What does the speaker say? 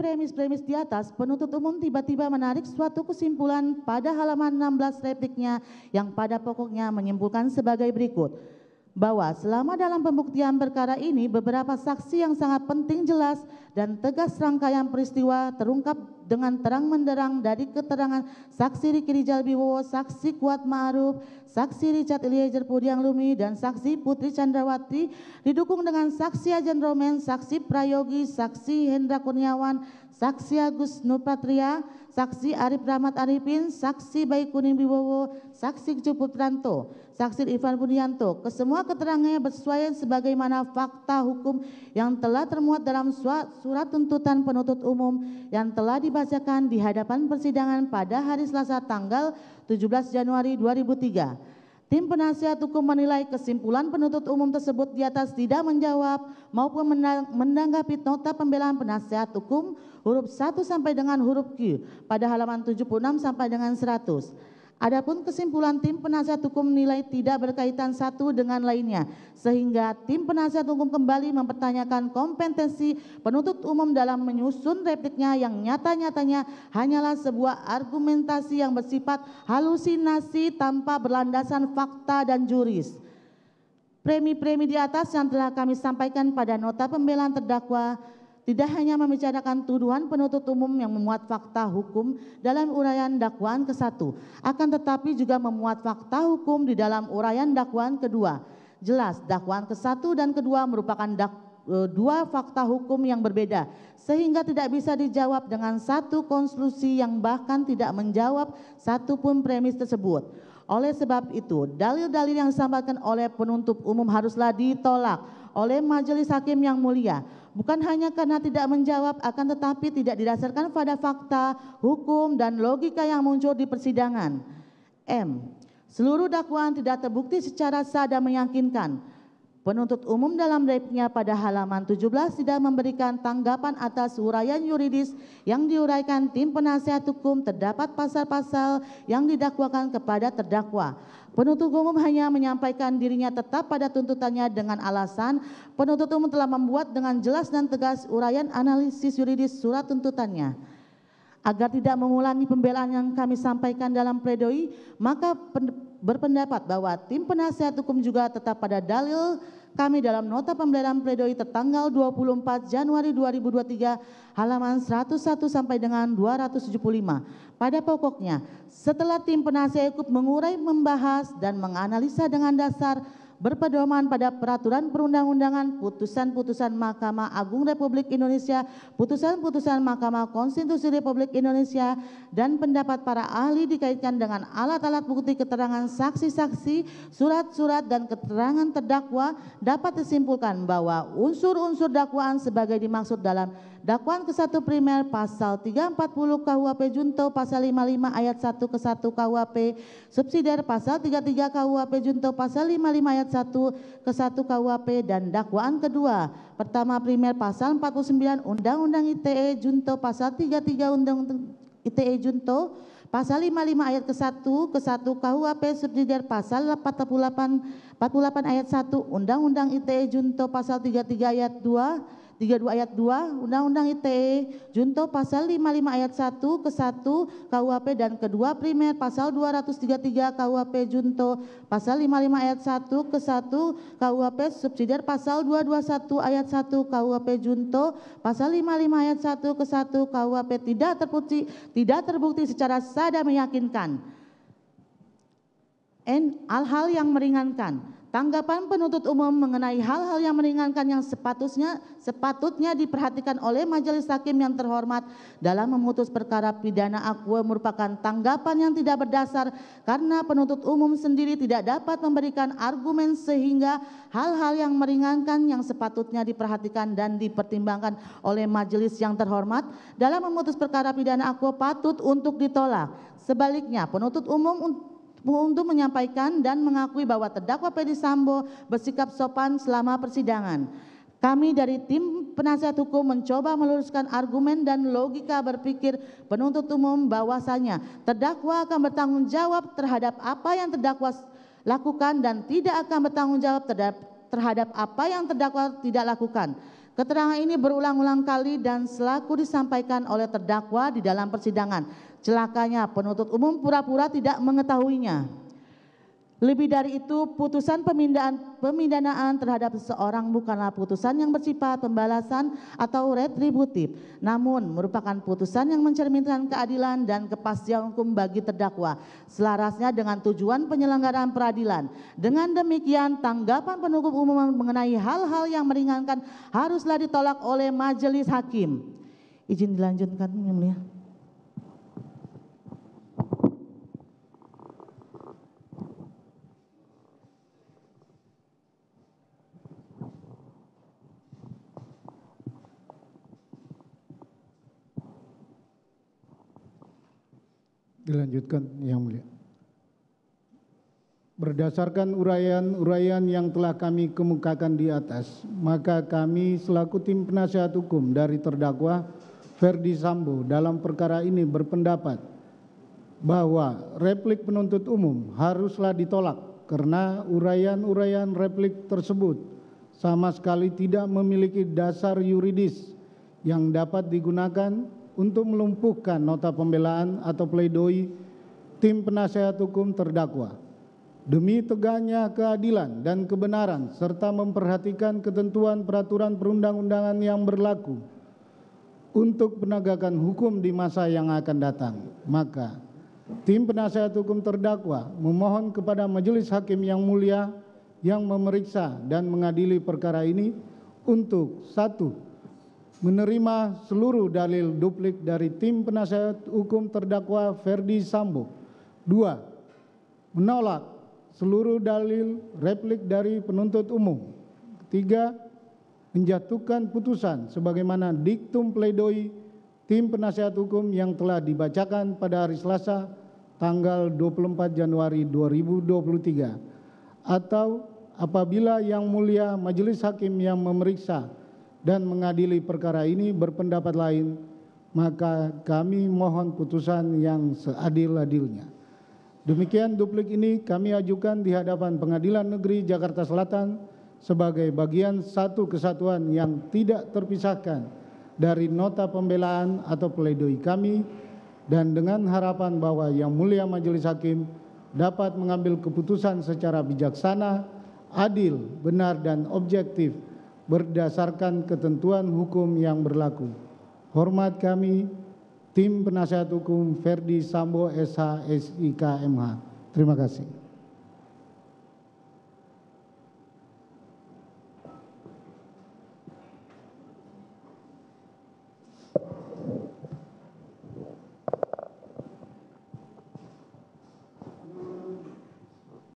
premis-premis di atas, penuntut umum tiba-tiba menarik suatu kesimpulan pada halaman 16 repliknya yang pada pokoknya menyimpulkan sebagai berikut bahwa selama dalam pembuktian perkara ini beberapa saksi yang sangat penting jelas dan tegas rangkaian peristiwa terungkap dengan terang menderang dari keterangan saksi Riki Rijal Bibowo, saksi Kuat Ma'ruf, saksi Richard Eliezer Pudiang Lumi, dan saksi Putri Chandrawati didukung dengan saksi Ajan Romen, saksi Prayogi, saksi Hendra Kurniawan, Saksi Agus Nurpatria, Saksi Arif Rahmat Arifin, Saksi Bayi Kuning Bibowo, Saksi Juput Ranto, Saksi Ivan Budianto, Kesemua keterangannya bersesuaian sebagaimana fakta hukum yang telah termuat dalam surat tuntutan penuntut umum yang telah dibacakan di hadapan persidangan pada hari Selasa tanggal 17 Januari 2003. Tim penasihat hukum menilai kesimpulan penuntut umum tersebut di atas tidak menjawab maupun menanggapi nota pembelaan penasihat hukum huruf 1 sampai dengan huruf Q pada halaman 76 sampai dengan 100. Adapun kesimpulan tim penasihat hukum nilai tidak berkaitan satu dengan lainnya, sehingga tim penasihat hukum kembali mempertanyakan kompetensi penuntut umum dalam menyusun repliknya yang nyata-nyatanya hanyalah sebuah argumentasi yang bersifat halusinasi tanpa berlandasan fakta dan juris. Premi-premi di atas yang telah kami sampaikan pada nota pembelaan terdakwa tidak hanya membicarakan tuduhan penuntut umum yang memuat fakta hukum dalam uraian dakwaan ke-1, akan tetapi juga memuat fakta hukum di dalam uraian dakwaan kedua. Jelas, dakwaan ke-1 dan kedua merupakan dak e, dua fakta hukum yang berbeda sehingga tidak bisa dijawab dengan satu konstruksi yang bahkan tidak menjawab satupun premis tersebut. Oleh sebab itu, dalil-dalil yang disampaikan oleh penuntut umum haruslah ditolak oleh majelis hakim yang mulia. Bukan hanya karena tidak menjawab, akan tetapi tidak didasarkan pada fakta, hukum, dan logika yang muncul di persidangan. M. Seluruh dakwaan tidak terbukti secara sah dan meyakinkan. Penuntut umum dalam repnya pada halaman 17 tidak memberikan tanggapan atas uraian yuridis yang diuraikan tim penasihat hukum terdapat pasal-pasal yang didakwakan kepada terdakwa. Penuntut umum hanya menyampaikan dirinya tetap pada tuntutannya dengan alasan penuntut umum telah membuat dengan jelas dan tegas uraian analisis yuridis surat tuntutannya agar tidak mengulangi pembelaan yang kami sampaikan dalam pledoi, maka berpendapat bahwa tim penasihat hukum juga tetap pada dalil kami dalam nota pembelaan pledoi tertanggal 24 Januari 2023 halaman 101 sampai dengan 275. Pada pokoknya, setelah tim penasihat hukum mengurai, membahas dan menganalisa dengan dasar berpedoman pada peraturan perundang-undangan, putusan-putusan Mahkamah Agung Republik Indonesia, putusan-putusan Mahkamah Konstitusi Republik Indonesia, dan pendapat para ahli dikaitkan dengan alat-alat bukti keterangan saksi-saksi, surat-surat, dan keterangan terdakwa dapat disimpulkan bahwa unsur-unsur dakwaan sebagai dimaksud dalam Dakwaan ke-1 primer pasal 340 KUHP Junto pasal 55 ayat 1 ke-1 KUHP subsidiar pasal 33 KUHP Junto pasal 55 ayat 1 ke-1 KUHP dan dakwaan kedua pertama primer pasal 49 Undang-Undang ITE Junto pasal 33 Undang-Undang ITE Junto pasal 55 ayat ke-1 ke-1 KUHP subsidiar pasal 48 48 ayat 1 Undang-Undang ITE Junto pasal 33 ayat 2 32 ayat 2 Undang-Undang ITE junto pasal 55 ayat 1 ke 1 KUHP dan kedua primer pasal 233 KUHP junto pasal 55 ayat 1 ke 1 KUHP subsidiar pasal 221 ayat 1 KUHP junto pasal 55 ayat 1 ke 1 KUHP tidak terbukti tidak terbukti secara sah dan meyakinkan N al hal yang meringankan Tanggapan penuntut umum mengenai hal-hal yang meringankan yang sepatutnya sepatutnya diperhatikan oleh majelis hakim yang terhormat dalam memutus perkara pidana aqua merupakan tanggapan yang tidak berdasar karena penuntut umum sendiri tidak dapat memberikan argumen sehingga hal-hal yang meringankan yang sepatutnya diperhatikan dan dipertimbangkan oleh majelis yang terhormat dalam memutus perkara pidana aqua patut untuk ditolak. Sebaliknya, penuntut umum untuk menyampaikan dan mengakui bahwa terdakwa Ferdi Sambo bersikap sopan selama persidangan. Kami dari tim penasihat hukum mencoba meluruskan argumen dan logika berpikir penuntut umum bahwasanya terdakwa akan bertanggung jawab terhadap apa yang terdakwa lakukan dan tidak akan bertanggung jawab terhadap apa yang terdakwa tidak lakukan. Keterangan ini berulang-ulang kali dan selaku disampaikan oleh terdakwa di dalam persidangan. Celakanya penuntut umum pura-pura tidak mengetahuinya. Lebih dari itu, putusan pemindahan, pemindanaan terhadap seseorang bukanlah putusan yang bersifat pembalasan atau retributif, namun merupakan putusan yang mencerminkan keadilan dan kepastian hukum bagi terdakwa, selarasnya dengan tujuan penyelenggaraan peradilan. Dengan demikian, tanggapan penutup umum mengenai hal-hal yang meringankan haruslah ditolak oleh majelis hakim. Izin dilanjutkan, Yang Mulia. Dilanjutkan Yang Mulia. Berdasarkan uraian-uraian yang telah kami kemukakan di atas, maka kami selaku tim penasihat hukum dari terdakwa Ferdi Sambo dalam perkara ini berpendapat bahwa replik penuntut umum haruslah ditolak karena uraian-uraian replik tersebut sama sekali tidak memiliki dasar yuridis yang dapat digunakan untuk melumpuhkan nota pembelaan atau pledoi tim penasehat hukum terdakwa demi tegaknya keadilan dan kebenaran serta memperhatikan ketentuan peraturan perundang-undangan yang berlaku untuk penegakan hukum di masa yang akan datang. Maka tim penasehat hukum terdakwa memohon kepada majelis hakim yang mulia yang memeriksa dan mengadili perkara ini untuk satu menerima seluruh dalil duplik dari tim penasihat hukum terdakwa Ferdi Sambo. dua Menolak seluruh dalil replik dari penuntut umum. tiga Menjatuhkan putusan sebagaimana diktum pledoi tim penasihat hukum yang telah dibacakan pada hari Selasa tanggal 24 Januari 2023 atau apabila yang mulia majelis hakim yang memeriksa dan mengadili perkara ini berpendapat lain, maka kami mohon putusan yang seadil-adilnya. Demikian duplik ini kami ajukan di hadapan Pengadilan Negeri Jakarta Selatan sebagai bagian satu kesatuan yang tidak terpisahkan dari nota pembelaan atau pledoi kami dan dengan harapan bahwa Yang Mulia Majelis Hakim dapat mengambil keputusan secara bijaksana, adil, benar dan objektif berdasarkan ketentuan hukum yang berlaku. Hormat kami, tim penasihat hukum Ferdi Sambo SH SIK MH. Terima kasih.